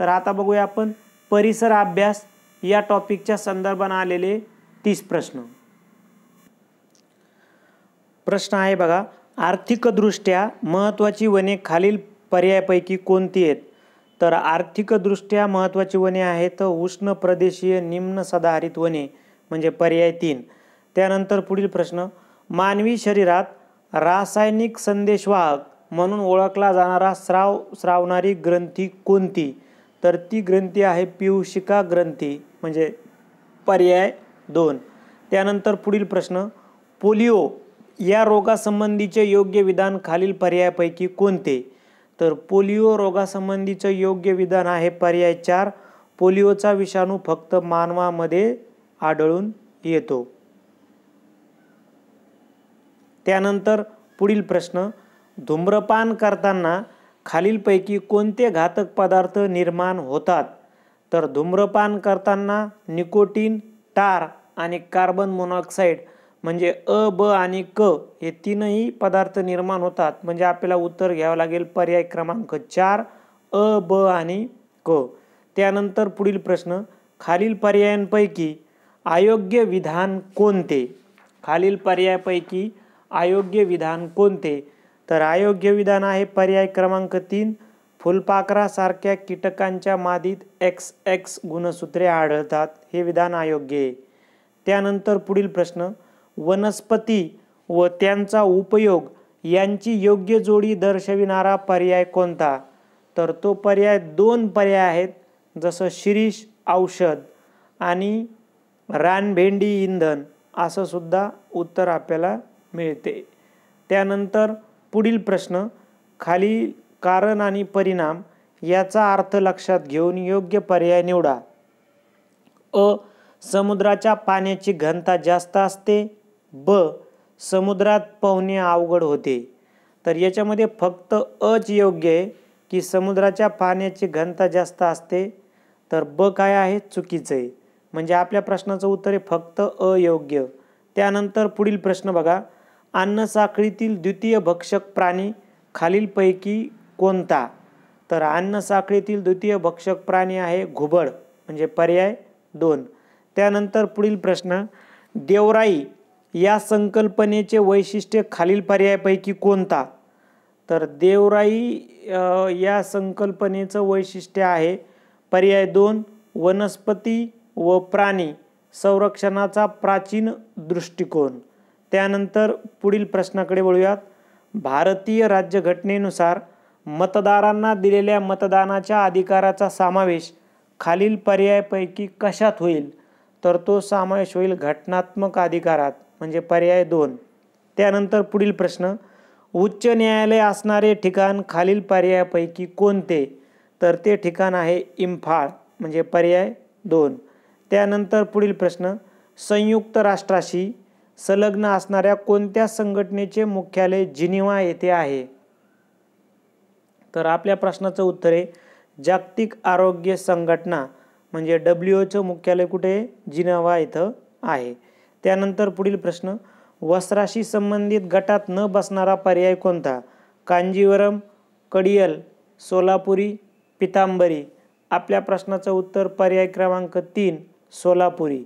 तर आता बघूया आपण परिसर अभ्यास या टॉपिकच्या संदर्भानं आलेले तीस प्रश्न प्रश्न आहे बघा आर्थिकदृष्ट्या महत्त्वाची वने खालील पर्यायापैकी कोणती आहेत तर आर्थिकदृष्ट्या महत्त्वाची वने आहेत उष्ण प्रदेशीय निम्न सदाहरित वने म्हणजे पर्याय तीन त्यानंतर पुढील प्रश्न मानवी शरीरात रासायनिक संदेशवाहक म्हणून ओळखला जाणारा स्राव स्रावणारी ग्रंथी कोणती तर ती ग्रंथी आहे पियुषिका ग्रंथी म्हणजे पर्याय दोन त्यानंतर पुढील प्रश्न पोलिओ या रोगासंबंधीचे योग्य विधान खालील पर्यायापैकी कोणते तर पोलिओ रोगासंबंधीचं योग्य विधान आहे पर्याय चार पोलिओचा विषाणू फक्त मानवामध्ये आढळून येतो त्यानंतर पुढील प्रश्न धूम्रपान करताना खालीलपैकी कोणते घातक पदार्थ निर्माण होतात तर धूम्रपान करताना निकोटीन टार आणि कार्बन मोनॉक्साईड म्हणजे अ ब आणि क हे तीनही पदार्थ निर्माण होतात म्हणजे आपल्याला उत्तर घ्यावं लागेल पर्याय क्रमांक चार अ ब आणि क त्यानंतर पुढील प्रश्न खालील पर्यायांपैकी अयोग्य विधान कोणते खालील पर्यायापैकी अयोग्य विधान कोणते तर अयोग्य विधान आहे पर्याय क्रमांक तीन फुलपाखरासारख्या कीटकांच्या मादीत एक्स एक्स गुणसूत्रे आढळतात हे विधान अयोग्य आहे त्यानंतर पुढील प्रश्न वनस्पती व त्यांचा उपयोग यांची योग्य जोडी दर्शविणारा पर्याय कोणता तर तो पर्याय दोन पर्याय आहेत जसं शिरीष औषध आणि रानभेंडी इंधन असं सुद्धा उत्तर आपल्याला मिळते त्यानंतर पुढील प्रश्न खाली कारण आणि परिणाम याचा अर्थ लक्षात घेऊन योग्य पर्याय निवडा अ समुद्राच्या पाण्याची घनता जास्त असते ब समुद्रात पोहणे अवघड होते तर याच्यामध्ये फक्त अच योग्य आहे की समुद्राच्या पाण्याची घनता जास्त असते तर ब काय आहे चुकीचं आहे म्हणजे आपल्या प्रश्नाचं उत्तर आहे फक्त अयोग्य त्यानंतर पुढील प्रश्न बघा अन्नसाखळीतील द्वितीय भक्षक प्राणी खालीलपैकी कोणता तर अन्नसाखळीतील द्वितीय भक्षक प्राणी आहे घुबड म्हणजे पर्याय दोन त्यानंतर पुढील प्रश्न देवराई या संकल्पनेचे वैशिष्ट्य खालील पर्यायापैकी कोणता तर देवराई या संकल्पनेचं वैशिष्ट्य आहे पर्याय दोन वनस्पती व प्राणी संरक्षणाचा प्राचीन दृष्टिकोन त्यानंतर पुढील प्रश्नाकडे वळूयात भारतीय राज्यघटनेनुसार मतदारांना दिलेल्या मतदानाच्या अधिकाराचा समावेश खालील पर्यायापैकी कशात होईल तर तो समावेश होईल घटनात्मक अधिकारात म्हणजे पर्याय दोन त्यानंतर पुढील प्रश्न उच्च न्यायालय असणारे ठिकाण खालील पर्यायापैकी कोणते तर ते ठिकाण आहे इम्फाळ म्हणजे पर्याय दोन त्यानंतर पुढील प्रश्न संयुक्त राष्ट्राशी संलग्न असणाऱ्या कोणत्या संघटनेचे मुख्यालय जिनिवा येथे आहे तर आपल्या प्रश्नाचं उत्तर आहे जागतिक आरोग्य संघटना म्हणजे डब्ल्यू एचं मुख्यालय कुठे जिनावा इथं आहे त्यानंतर पुढील प्रश्न वस्त्राशी संबंधित गटात न बसणारा पर्याय कोणता कांजीवरम कडियल सोलापुरी पितांबरी आपल्या प्रश्नाचं उत्तर पर्याय क्रमांक तीन सोलापुरी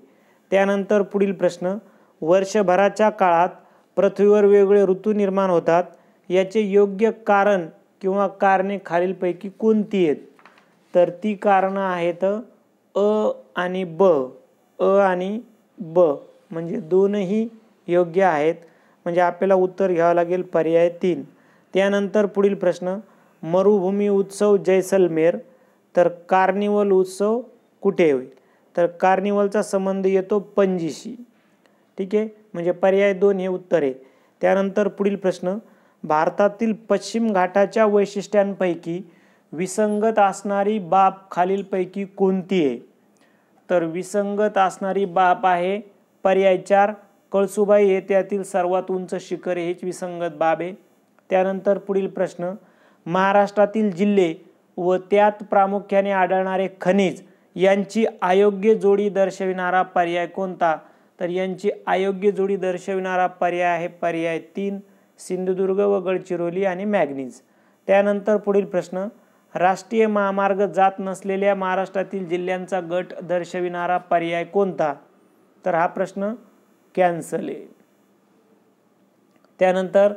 त्यानंतर पुढील प्रश्न वर्षभराच्या काळात पृथ्वीवर वेगवेगळे ऋतू निर्माण होतात याचे योग्य कारण किंवा कारणे खालीलपैकी कोणती आहेत तर ती कारणं आहेत अ आणि ब अ आणि ब म्हणजे दोनही योग्य आहेत म्हणजे आपल्याला उत्तर घ्यावं लागेल पर्याय तीन त्यानंतर पुढील प्रश्न मरुभूमी उत्सव जैसलमेर तर कार्निवल उत्सव कुठे होईल तर कार्निवलचा संबंध येतो पणजीशी ठीक आहे म्हणजे पर्याय दोन हे उत्तर आहे त्यानंतर पुढील प्रश्न भारतातील पश्चिम घाटाच्या वैशिष्ट्यांपैकी विसंगत असणारी बाब खालीलपैकी कोणती आहे तर विसंगत असणारी बाब आहे पर्याय चार कळसुबाई हे त्यातील सर्वात उंच शिखर हेच विसंगत बाब आहे त्यानंतर पुढील प्रश्न महाराष्ट्रातील जिल्हे व त्यात प्रामुख्याने आढळणारे खनिज यांची अयोग्य जोडी दर्शविणारा पर्याय कोणता तर यांची अयोग्य जोडी दर्शविणारा पर्याय आहे पर्याय तीन सिंधुदुर्ग व गडचिरोली आणि मॅग्नीज त्यानंतर पुढील प्रश्न राष्ट्रीय महामार्ग जात नसलेल्या महाराष्ट्रातील जिल्ह्यांचा गट दर्शविणारा पर्याय कोणता तर हा प्रश्न कॅन्सल आहे त्यानंतर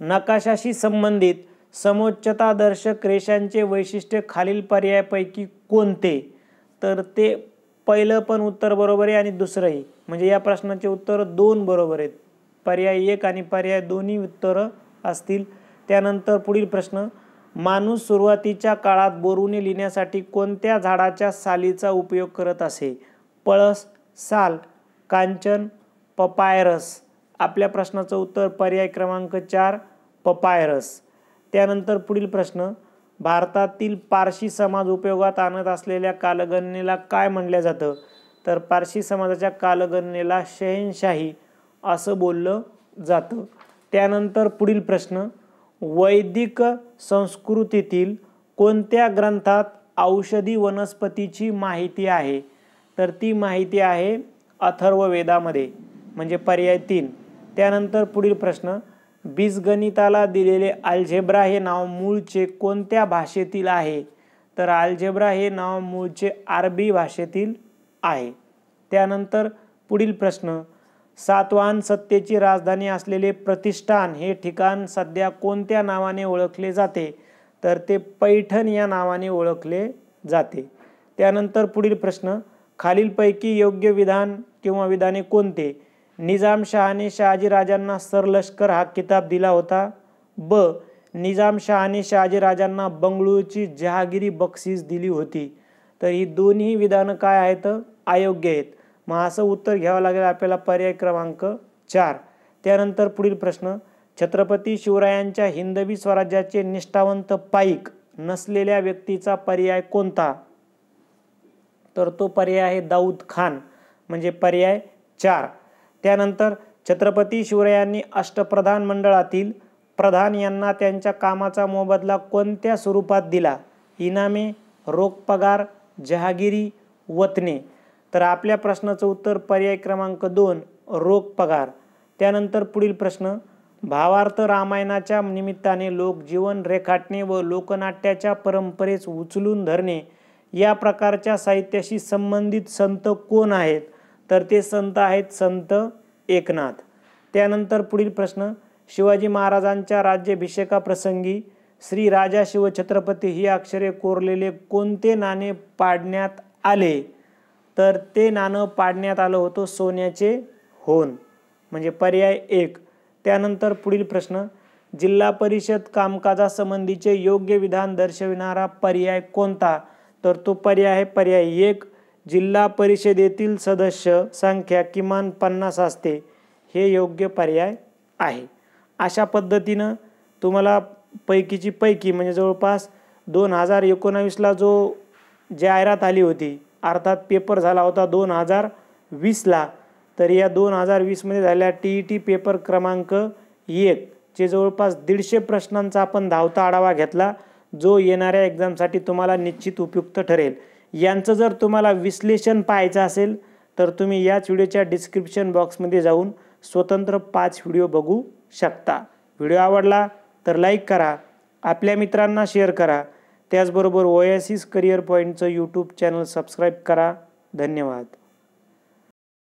नकाशाशी संबंधित समोच्चतादर्शक रेषांचे वैशिष्ट्य खालील पर्यायापैकी कोणते तर ते पहिलं पण उत्तर बरोबर आहे आणि दुसरंही म्हणजे या प्रश्नाचे उत्तर दोन बरोबर आहेत पर्याय एक आणि पर्याय दोन्ही उत्तरं असतील त्यानंतर पुढील प्रश्न माणूस सुरुवातीच्या काळात बोरूने लिहिण्यासाठी कोणत्या झाडाच्या सालीचा उपयोग करत असे पळस साल कांचन पपायरस आपल्या प्रश्नाचं उत्तर पर्याय क्रमांक चार पपायरस त्यानंतर पुढील प्रश्न भारतातील पारशी समाज उपयोगात आणत असलेल्या कालगणनेला काय म्हणलं जातं तर पारशी समाजाच्या कालगणनेला शहनशाही असं बोललं जातं त्यानंतर पुढील प्रश्न वैदिक संस्कृतीतील कोणत्या ग्रंथात औषधी वनस्पतीची माहिती आहे तर ती माहिती आहे अथर्ववेदामध्ये म्हणजे पर्याय तीन त्यानंतर पुढील प्रश्न बीजगणिताला दिलेले आल्झेब्रा हे नाव मूळचे कोणत्या भाषेतील आहे तर आल्झेब्रा हे नाव मूळचे आरबी भाषेतील आहे त्यानंतर पुढील प्रश्न सातवाहन सत्तेची राजधानी असलेले प्रतिष्ठान हे ठिकाण सध्या कोणत्या नावाने ओळखले जाते तर ते पैठण या नावाने ओळखले जाते त्यानंतर पुढील प्रश्न खालीलपैकी योग्य विधान किंवा विधाने कोणते निजामशहाने शहाजीराजांना सरलष्कर हा किताब दिला होता ब निजामशहाने शहाजीराजांना बंगळूरची जहागिरी बक्षीस दिली होती तर ही दोन्ही विधानं काय आहेत अयोग्य आहेत मग असं उत्तर घ्यावं लागेल आपल्याला पर्याय क्रमांक चार त्यानंतर पुढील प्रश्न छत्रपती शिवरायांच्या हिंदवी स्वराज्याचे निष्ठावंत पाईक नसलेल्या व्यक्तीचा पर्याय कोणता तर तो पर्याय आहे दाऊद खान म्हणजे पर्याय चार त्यानंतर छत्रपती शिवरायांनी अष्टप्रधान मंडळातील प्रधान यांना त्यांच्या कामाचा मोबदला कोणत्या स्वरूपात दिला इनामे रोख पगार जहागिरी वतने तर आपल्या प्रश्नाचं उत्तर पर्याय क्रमांक दोन रोख पगार त्यानंतर पुढील प्रश्न भावार्थ रामायणाच्या निमित्ताने लोक जीवन रेखाटणे व लोकनाट्याच्या परंपरेस उचलून धरणे या प्रकारच्या साहित्याशी संबंधित संत कोण आहेत तर ते संत आहेत संत एकनाथ त्यानंतर पुढील प्रश्न शिवाजी महाराजांच्या राज्याभिषेकाप्रसंगी श्री राजा शिवछत्रपती ही अक्षरे कोरलेले कोणते नाणे पाडण्यात आले तर ते नाणं पाडण्यात आलं होतं सोन्याचे होन म्हणजे पर्याय एक त्यानंतर पुढील प्रश्न जिल्हा परिषद कामकाजासंबंधीचे योग्य विधान दर्शविणारा पर्याय कोणता तर तो पर्याय आहे पर्याय एक जिल्हा परिषदेतील सदस्य संख्या किमान पन्नास असते हे योग्य पर्याय आहे अशा पद्धतीनं तुम्हाला पैकीची पैकी म्हणजे जवळपास दोन हजार एकोणावीसला जो जाहिरात आली होती अर्थात पेपर झाला होता दोन हजार वीसला तर या दोन हजार वीसमध्ये झाल्या टी ई टी पेपर क्रमांक एक जे जवळपास दीडशे प्रश्नांचा आपण धावता आढावा घेतला जो येणाऱ्या एक्झामसाठी तुम्हाला निश्चित उपयुक्त ठरेल यांचं जर तुम्हाला विश्लेषण पाहायचं असेल तर तुम्ही याच व्हिडिओच्या डिस्क्रिप्शन बॉक्समध्ये जाऊन स्वतंत्र पाच व्हिडिओ बघू शकता व्हिडिओ आवडला तर लाईक करा आपल्या मित्रांना शेअर करा त्याचबरोबर ओएसिस करिअर पॉईंटचं यूट्यूब चॅनल सबस्क्राईब करा धन्यवाद